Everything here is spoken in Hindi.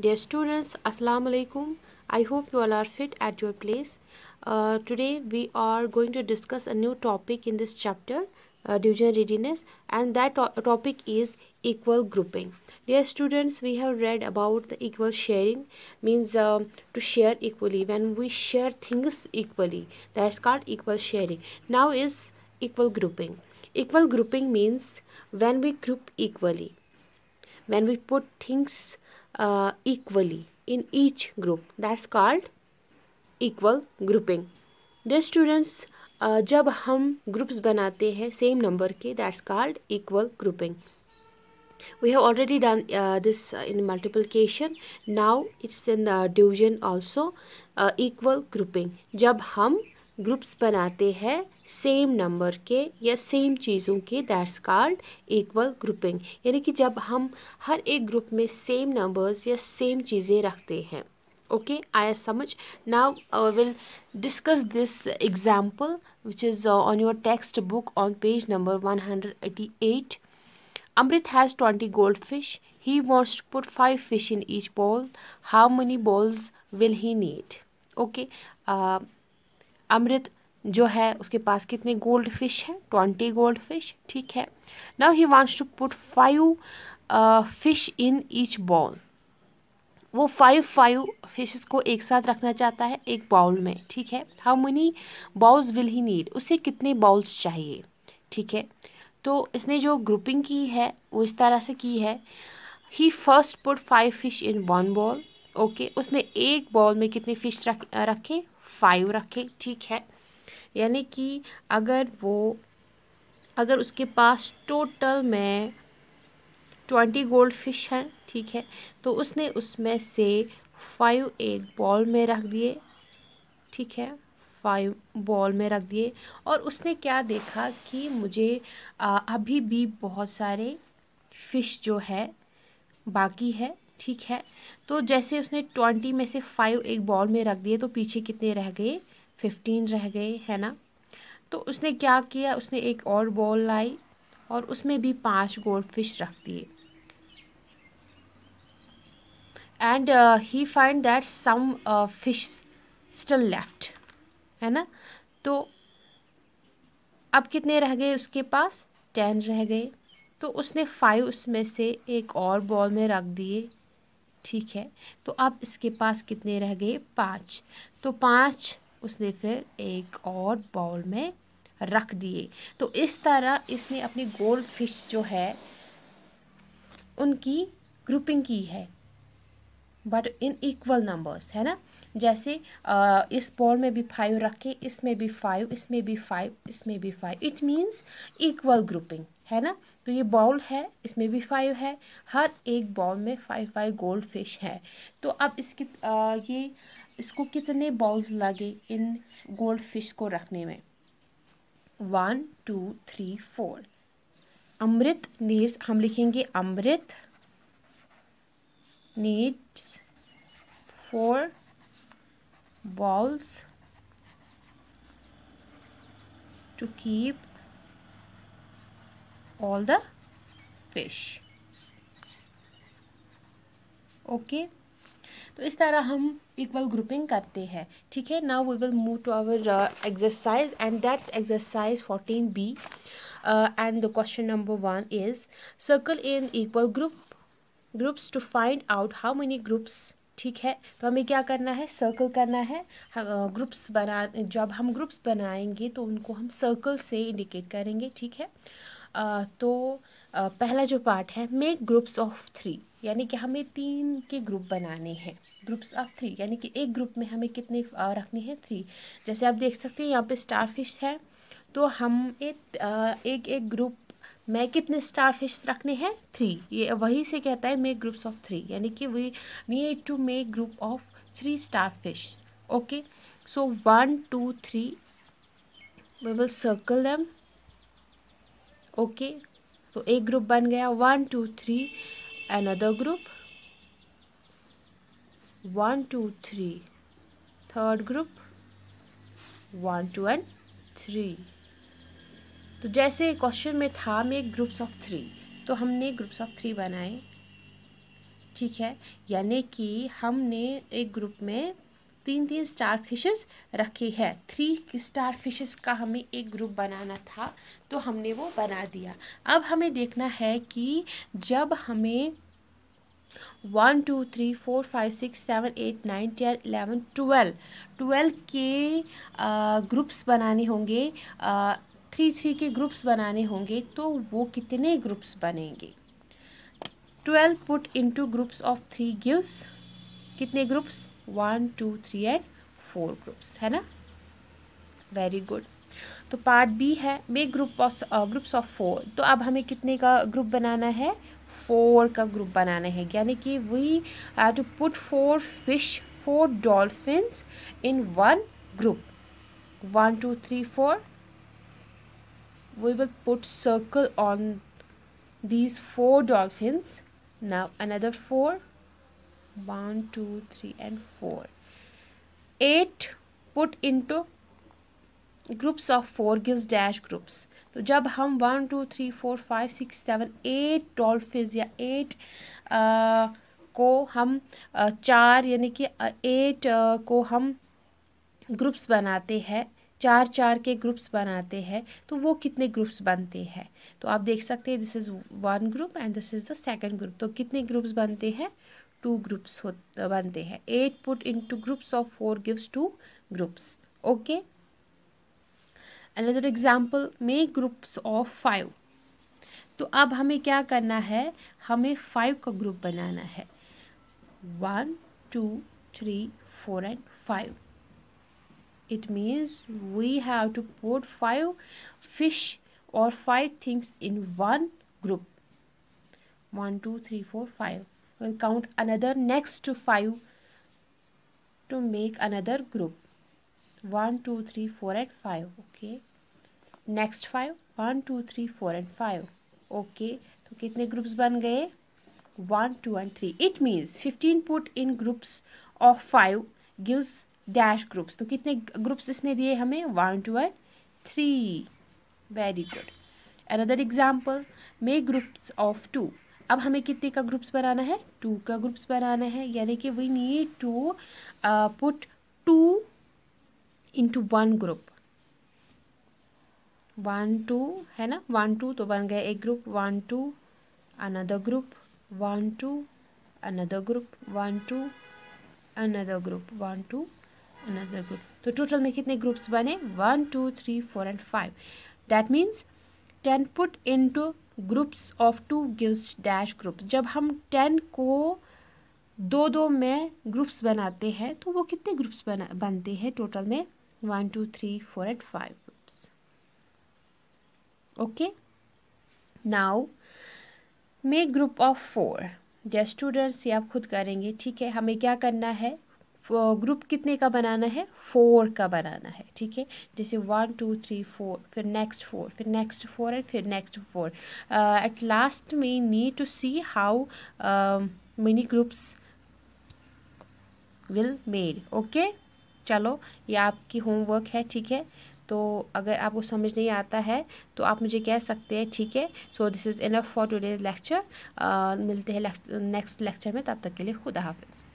Dear students, Assalamu alaikum. I hope you all are fit at your place. Uh, today we are going to discuss a new topic in this chapter, uh, division readiness and that to topic is equal grouping. Dear students, we have read about the equal sharing means uh, to share equally. When we share things equally, that's called equal sharing. Now is equal grouping. Equal grouping means when we group equally. When we put things uh, equally in each group that's called equal grouping The students uh, जब हम groups बनाते हैं same number के that's called equal grouping. we have already done uh, this in multiplication now it's in the division also uh, equal grouping जब हम ग्रुप्स बनाते हैं सेम नंबर के या सेम चीज़ों के दैट्स कॉल्ड इक्वल ग्रुपिंग यानी कि जब हम हर एक ग्रुप में सेम नंबर्स या सेम चीज़ें रखते हैं ओके आई समझ now I will discuss this example which is on your text book on page number one hundred eighty eight Amrit has 20 gold fish he to to put five fish in each bowl how bowls bowls will he need okay Amrit जो है उसके पास कितने गोल्ड फिश हैं ट्वेंटी गोल्ड फिश ठीक है now he wants to put five fish in each bowl वो फाइव फाइव फिशेस को एक साथ रखना चाहता है एक बाउल में ठीक है how many bowls will he need उसे कितने बाउल्स चाहिए ठीक है तो इसने जो ग्रुपिंग की है वो इस तरह से की है he first put five fish in one bowl okay उसने एक बॉल में कितने फिश रख रखे फाइव रखें ठीक है यानी कि अगर वो अगर उसके पास टोटल में ट्वेंटी गोल्ड फिश हैं ठीक है तो उसने उसमें से फाइव एक बॉल में रख दिए ठीक है फाइव बॉल में रख दिए और उसने क्या देखा कि मुझे आ, अभी भी बहुत सारे फ़िश जो है बाकी है ठीक है तो जैसे उसने ट्वेंटी में से फाइव एक बॉल में रख दिए तो पीछे कितने रह गए फिफ्टीन रह गए है ना तो उसने क्या किया उसने एक और बॉल लाई और उसमें भी पांच गोल्ड फिश रख दिए and he find that some fish still left है ना तो अब कितने रह गए उसके पास टेन रह गए तो उसने फाइव उसमें से एक और बॉल में रख दिए ठीक है तो अब इसके पास कितने रह गए पाँच तो पाँच उसने फिर एक और बाउल में रख दिए तो इस तरह इसने अपनी गोल्ड फिश जो है उनकी ग्रुपिंग की है बट इन इक्वल नंबर्स है ना जैसे आ, इस बॉल में भी फाइव रखे इसमें भी फाइव इसमें भी फाइव इसमें भी five it means equal grouping है ना तो ये बाउल है इसमें भी फाइव है हर एक बाउल में फाइव फाइव गोल्ड फिश है तो अब इसकी आ, ये इसको कितने बाउल्स लगे इन गोल्ड फिश को रखने में one two three four Amrit needs हम लिखेंगे Amrit needs four bowls to keep all the fish. Okay okay. तो इस तरह हम इक्वल ग्रुपिंग करते हैं ठीक है now we will move to our exercise and that's exercise fourteen B and the question number one is circle in equal group groups to find out how many groups ठीक है तो हमें क्या करना है सर्कल करना है ग्रुप्स बना जब हम ग्रुप्स बनाएंगे तो उनको हम सर्कल से इंडिकेट करेंगे ठीक है आ, तो आ, पहला जो पार्ट है मेक ग्रुप्स ऑफ थ्री यानी कि हमें तीन के ग्रुप बनाने हैं ग्रुप्स ऑफ थ्री यानी कि एक ग्रुप में हमें कितने रखने हैं थ्री जैसे आप देख सकते हैं यहाँ पे स्टारफिश है तो हम एक एक ग्रुप मैं कितने स्टार फिश रखने हैं थ्री ये वही से कहता है मेक ग्रुप्स ऑफ थ्री यानी कि we need to make group of three star fish okay so one two three we will circle them okay तो एक ग्रुप बन गया one two three another group one two three third group one two and three तो जैसे क्वेश्चन में था मेक ग्रुप्स ऑफ थ्री तो हमने ग्रुप्स ऑफ थ्री बनाए ठीक है यानी कि हमने एक ग्रुप में तीन तीन स्टार फिशेस रखे हैं थ्री स्टार फिशेस का हमें एक ग्रुप बनाना था तो हमने वो बना दिया अब हमें देखना है कि जब हमें one two three four five six seven eight nine ten eleven twelve twelve के ग्रुप्स बनाने होंगे थ्री थ्री के ग्रुप्स बनाने होंगे तो वो कितने ग्रुप्स बनेंगे twelve put into groups of three gives कितने groups one two three and four groups है ना वेरी गुड तो पार्ट बी है make group groups of four तो अब हमें कितने का ग्रुप बनाना है फोर का ग्रुप बनाना है यानी कि we to put four fish four dolphins in one group one two three four we will put circle on these four dolphins now another four one two three and four eight put into groups of four gives dash groups तो जब हम one two three four five six seven eight dolphins या एट को हम चार यानी कि एट को हम ग्रुप्स बनाते हैं चार चार के ग्रुप्स बनाते हैं तो वो कितने ग्रुप्स बनते हैं तो आप देख सकते हैं this is one group and this is the second group तो कितने ग्रुप्स बनते हैं टू ग्रुप्स हो बनते हैं eight put in two groups of four gives two groups okay another example make groups of five तो अब हमें क्या करना है हमें फाइव का ग्रुप बनाना है one two three four and five it means we have to put five fish or five things in one group one two three four five we'll count another next to five to make another group one two three four and five okay Next five. One, one two three four and five okay तो कितने ग्रुप्स बन One, two, and three. It means fifteen put in groups of five gives dash groups तो कितने ग्रुप्स इसने दिए हमें one two and three very good another example make groups of two अब हमें कितने का ग्रुप्स बनाना है टू का ग्रुप्स बनाना है यानी कि we need to put two into one group one two है ना वन टू तो बन गया एक group one two another group one two another group one two another group one two another group तो टोटल में कितने ग्रुप्स बने one two three four and five that means ten put in two groups of two gives dash groups जब हम टेन को दो दो में ग्रुप्स बनाते हैं तो वो कितने ग्रुप्स बना बनते हैं टोटल में one two three four and five groups okay now make group of four या स्टूडेंट्स ये आप खुद करेंगे ठीक है हमें क्या करना है ग्रुप कितने का बनाना है फोर का बनाना है ठीक है जैसे वन टू थ्री फोर फिर नेक्स्ट फोर फिर नेक्स्ट फोर एंड फिर नेक्स्ट फोर एट लास्ट में need to see how many groups will made okay चलो ये आपकी होमवर्क है ठीक है तो अगर आपको समझ नहीं आता है तो आप मुझे कह सकते हैं ठीक है so this is enough for today's lecture मिलते हैं नेक्स्ट लेक्चर में तब तक के लिए खुदा हाफिज़